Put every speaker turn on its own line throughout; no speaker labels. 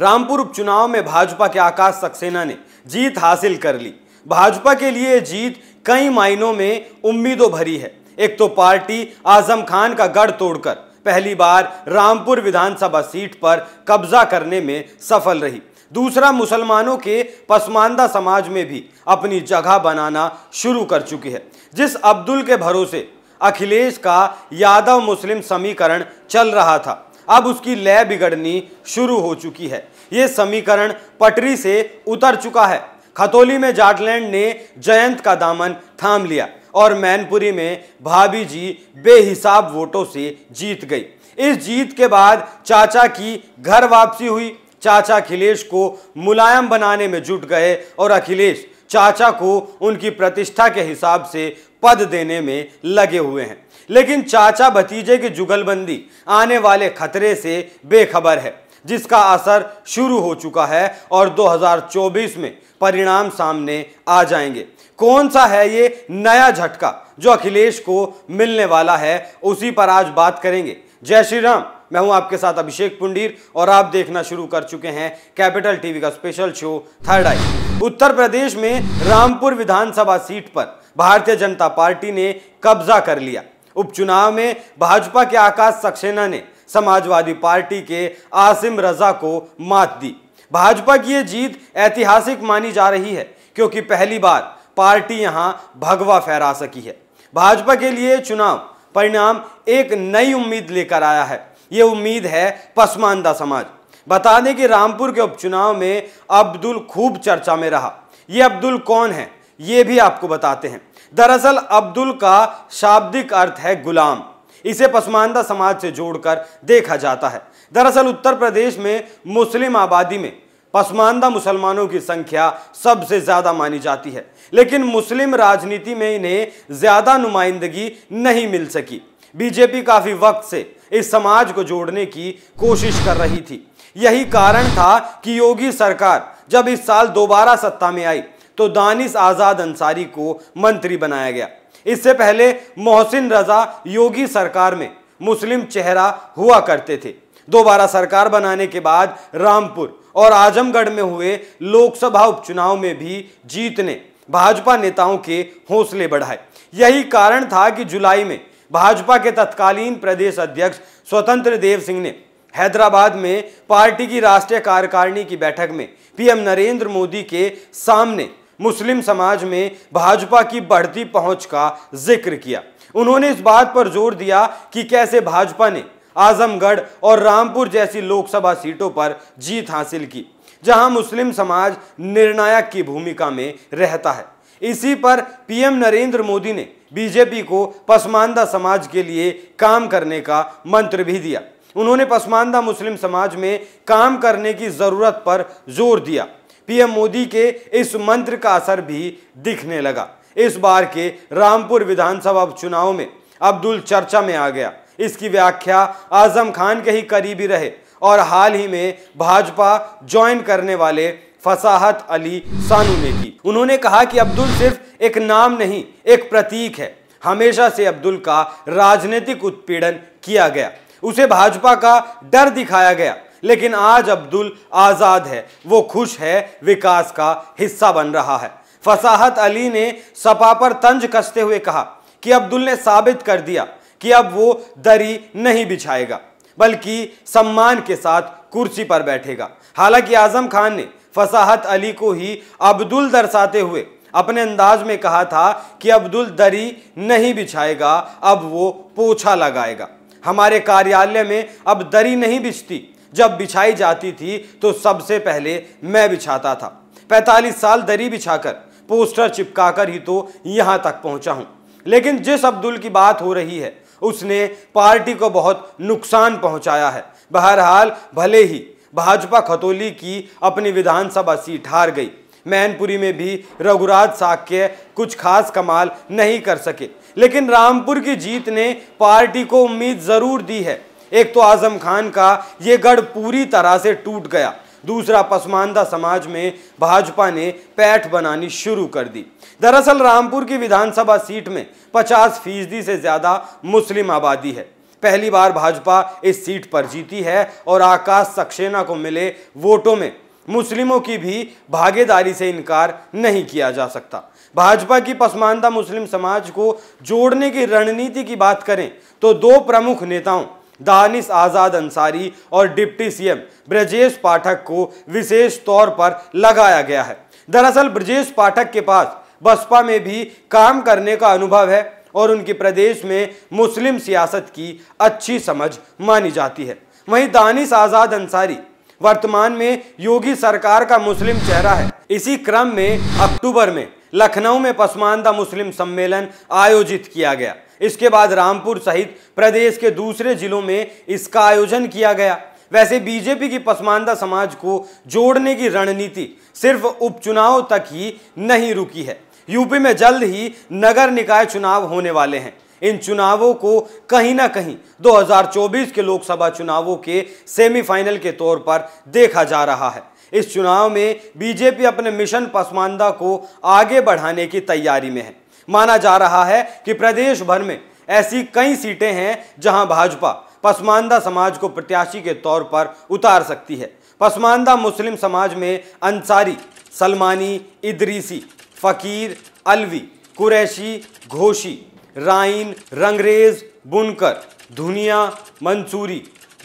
रामपुर उपचुनाव में भाजपा के आकाश सक्सेना ने जीत हासिल कर ली भाजपा के लिए जीत कई मायनों में उम्मीदों भरी है एक तो पार्टी आजम खान का गढ़ तोड़कर पहली बार रामपुर विधानसभा सीट पर कब्जा करने में सफल रही दूसरा मुसलमानों के पसमानदा समाज में भी अपनी जगह बनाना शुरू कर चुकी है जिस अब्दुल के भरोसे अखिलेश का यादव मुस्लिम समीकरण चल रहा था अब उसकी लय बिगड़नी शुरू हो चुकी है ये समीकरण पटरी से उतर चुका है खतौली में जाटलैंड ने जयंत का दामन थाम लिया और मैनपुरी में भाभी जी बेहिसाब वोटों से जीत गई इस जीत के बाद चाचा की घर वापसी हुई चाचा अखिलेश को मुलायम बनाने में जुट गए और अखिलेश चाचा को उनकी प्रतिष्ठा के हिसाब से पद देने में लगे हुए हैं लेकिन चाचा भतीजे की जुगलबंदी आने वाले खतरे से बेखबर है जिसका असर शुरू हो चुका है और 2024 में परिणाम सामने आ जाएंगे कौन सा है ये नया झटका जो अखिलेश को मिलने वाला है उसी पर आज बात करेंगे जय श्री राम मैं हूं आपके साथ अभिषेक पुंडीर और आप देखना शुरू कर चुके हैं कैपिटल टीवी का special show third eye Uttar Pradesh में रामपुर विधानसभा सीट पर भारतीय जनता पार्टी ने कब्जा कर लिया उपचुनाव में भाजपा के आकाश सक्सेना ने समाजवादी पार्टी के आसिम रजा को मात दी भाजपा की ये जीत ऐतिहासिक मानी जा रही है क्योंकि पहली बार पार्टी यहां भगवा फहरा सकी है भाजपा के लिए चुनाव परिणाम एक नई उम्मीद लेकर आया है ये उम्मीद है पसमानदा समाज बता दें कि रामपुर के उपचुनाव में अब्दुल खूब चर्चा में रहा ये अब्दुल कौन है ये भी आपको बताते हैं दरअसल अब्दुल का शाब्दिक अर्थ है गुलाम इसे पसमानदा समाज से जोड़कर देखा जाता है दरअसल उत्तर प्रदेश में मुस्लिम आबादी में पसमानदा मुसलमानों की संख्या सबसे ज़्यादा मानी जाती है लेकिन मुस्लिम राजनीति में इन्हें ज़्यादा नुमाइंदगी नहीं मिल सकी बीजेपी काफ़ी वक्त से इस समाज को जोड़ने की कोशिश कर रही थी यही कारण था कि योगी सरकार जब इस साल दोबारा सत्ता में आई तो दानिश आज़ाद अंसारी को मंत्री बनाया गया इससे पहले मोहसिन रजा योगी सरकार में मुस्लिम चेहरा हुआ करते थे दोबारा सरकार बनाने के बाद रामपुर और आजमगढ़ में हुए लोकसभा उपचुनाव में भी जीत ने भाजपा नेताओं के हौसले बढ़ाए यही कारण था कि जुलाई में भाजपा के तत्कालीन प्रदेश अध्यक्ष स्वतंत्र देव सिंह ने हैदराबाद में पार्टी की राष्ट्रीय कार्यकारिणी की बैठक में पीएम नरेंद्र मोदी के सामने मुस्लिम समाज में भाजपा की बढ़ती पहुंच का जिक्र किया उन्होंने इस बात पर जोर दिया कि कैसे भाजपा ने आजमगढ़ और रामपुर जैसी लोकसभा सीटों पर जीत हासिल की जहां मुस्लिम समाज निर्णायक की भूमिका में रहता है इसी पर पीएम नरेंद्र मोदी ने बीजेपी को पसमानदा समाज के लिए काम करने का मंत्र भी दिया उन्होंने पसमानदा मुस्लिम समाज में काम करने की ज़रूरत पर जोर दिया पीएम मोदी के इस मंत्र का असर भी दिखने लगा इस बार के रामपुर विधानसभा उपचुनाव में अब्दुल चर्चा में आ गया इसकी व्याख्या आजम खान के ही करीबी रहे और हाल ही में भाजपा ज्वाइन करने वाले फसाहत अली सानू ने की उन्होंने कहा कि अब्दुल सिर्फ एक नाम नहीं एक प्रतीक है हमेशा से अब्दुल का राजनीतिक उत्पीड़न किया गया उसे भाजपा का डर दिखाया गया लेकिन आज अब्दुल आज़ाद है वो खुश है विकास का हिस्सा बन रहा है फसाहत अली ने सपा पर तंज कसते हुए कहा कि अब्दुल ने साबित कर दिया कि अब वो दरी नहीं बिछाएगा बल्कि सम्मान के साथ कुर्सी पर बैठेगा हालांकि आजम खान ने फसाहत अली को ही अब्दुल दर्शाते हुए अपने अंदाज में कहा था कि अब्दुल दरी नहीं बिछाएगा अब वो पोछा लगाएगा हमारे कार्यालय में अब दरी नहीं बिछती जब बिछाई जाती थी तो सबसे पहले मैं बिछाता था पैंतालीस साल दरी बिछाकर पोस्टर चिपकाकर ही तो यहाँ तक पहुँचा हूँ लेकिन जिस अब्दुल की बात हो रही है उसने पार्टी को बहुत नुकसान पहुँचाया है बहरहाल भले ही भाजपा खतौली की अपनी विधानसभा सीट हार गई मैनपुरी में भी रघुराज साक्य कुछ खास कमाल नहीं कर सके लेकिन रामपुर की जीत ने पार्टी को उम्मीद ज़रूर दी है एक तो आज़म खान का ये गढ़ पूरी तरह से टूट गया दूसरा पसमानदा समाज में भाजपा ने पैठ बनानी शुरू कर दी दरअसल रामपुर की विधानसभा सीट में 50 फीसदी से ज़्यादा मुस्लिम आबादी है पहली बार भाजपा इस सीट पर जीती है और आकाश सक्सेना को मिले वोटों में मुस्लिमों की भी भागीदारी से इनकार नहीं किया जा सकता भाजपा की पसमानदा मुस्लिम समाज को जोड़ने की रणनीति की बात करें तो दो प्रमुख नेताओं दानिश आज़ाद अंसारी और डिप्टी सीएम ब्रजेश पाठक को विशेष तौर पर लगाया गया है दरअसल ब्रजेश पाठक के पास बसपा में भी काम करने का अनुभव है और उनकी प्रदेश में मुस्लिम सियासत की अच्छी समझ मानी जाती है वहीं दानिश आज़ाद अंसारी वर्तमान में योगी सरकार का मुस्लिम चेहरा है इसी क्रम में अक्टूबर में लखनऊ में पसमानदा मुस्लिम सम्मेलन आयोजित किया गया इसके बाद रामपुर सहित प्रदेश के दूसरे जिलों में इसका आयोजन किया गया वैसे बीजेपी की पसमानदा समाज को जोड़ने की रणनीति सिर्फ उपचुनाव तक ही नहीं रुकी है यूपी में जल्द ही नगर निकाय चुनाव होने वाले हैं इन चुनावों को कहीं ना कहीं 2024 के लोकसभा चुनावों के सेमीफाइनल के तौर पर देखा जा रहा है इस चुनाव में बीजेपी अपने मिशन पसमानदा को आगे बढ़ाने की तैयारी में है माना जा रहा है कि प्रदेश भर में ऐसी कई सीटें हैं जहां भाजपा पसमानदा समाज को प्रत्याशी के तौर पर उतार सकती है पसमानदा मुस्लिम समाज में अंसारी सलमानी इदरीसी फ़कीर अलवी कुरैशी घोशी राइन रंगरेज बुनकर धुनिया मंसूरी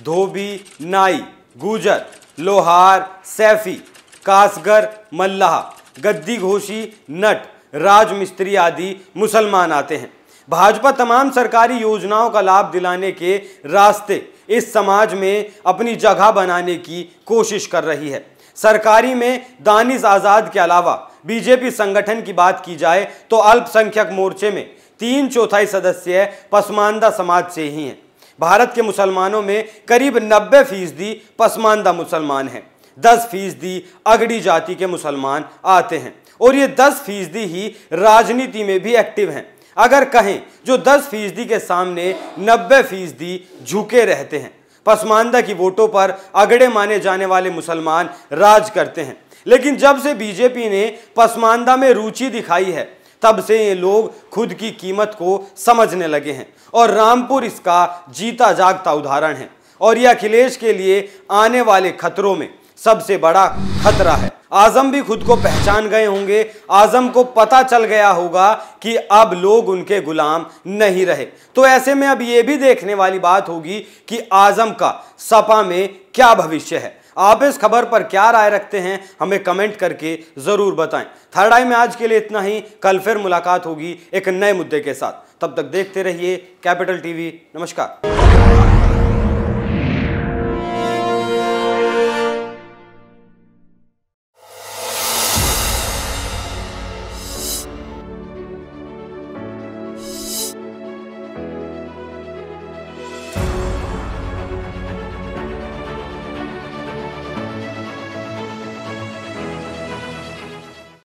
धोबी नाई गुजर लोहार सैफी कासगर मल्लाह गद्दी घोषी नट राज मिस्त्री आदि मुसलमान आते हैं भाजपा तमाम सरकारी योजनाओं का लाभ दिलाने के रास्ते इस समाज में अपनी जगह बनाने की कोशिश कर रही है सरकारी में दानिश आज़ाद के अलावा बीजेपी संगठन की बात की जाए तो अल्पसंख्यक मोर्चे में तीन चौथाई सदस्य पसमानदा समाज से ही हैं भारत के मुसलमानों में करीब नब्बे फीसदी पसमानदा मुसलमान हैं दस फीसदी अगड़ी जाति के मुसलमान आते हैं और ये दस फीसदी ही राजनीति में भी एक्टिव हैं अगर कहें जो दस फीसदी के सामने नब्बे फीसदी झुके रहते हैं पसमानदा की वोटों पर अगड़े माने जाने वाले मुसलमान राज करते हैं लेकिन जब से बीजेपी ने पसमानदा में रुचि दिखाई है तब से ये लोग खुद की कीमत को समझने लगे हैं और रामपुर इसका जीता जागता उदाहरण है और यह अखिलेश के लिए आने वाले खतरों में सबसे बड़ा खतरा है आजम भी खुद को पहचान गए होंगे आजम को पता चल गया होगा कि अब लोग उनके गुलाम नहीं रहे तो ऐसे में अब ये भी देखने वाली बात होगी कि आजम का सपा में क्या भविष्य है आप इस खबर पर क्या राय रखते हैं हमें कमेंट करके ज़रूर बताएं थर्ड आई में आज के लिए इतना ही कल फिर मुलाकात होगी एक नए मुद्दे के साथ तब तक देखते रहिए कैपिटल टीवी नमस्कार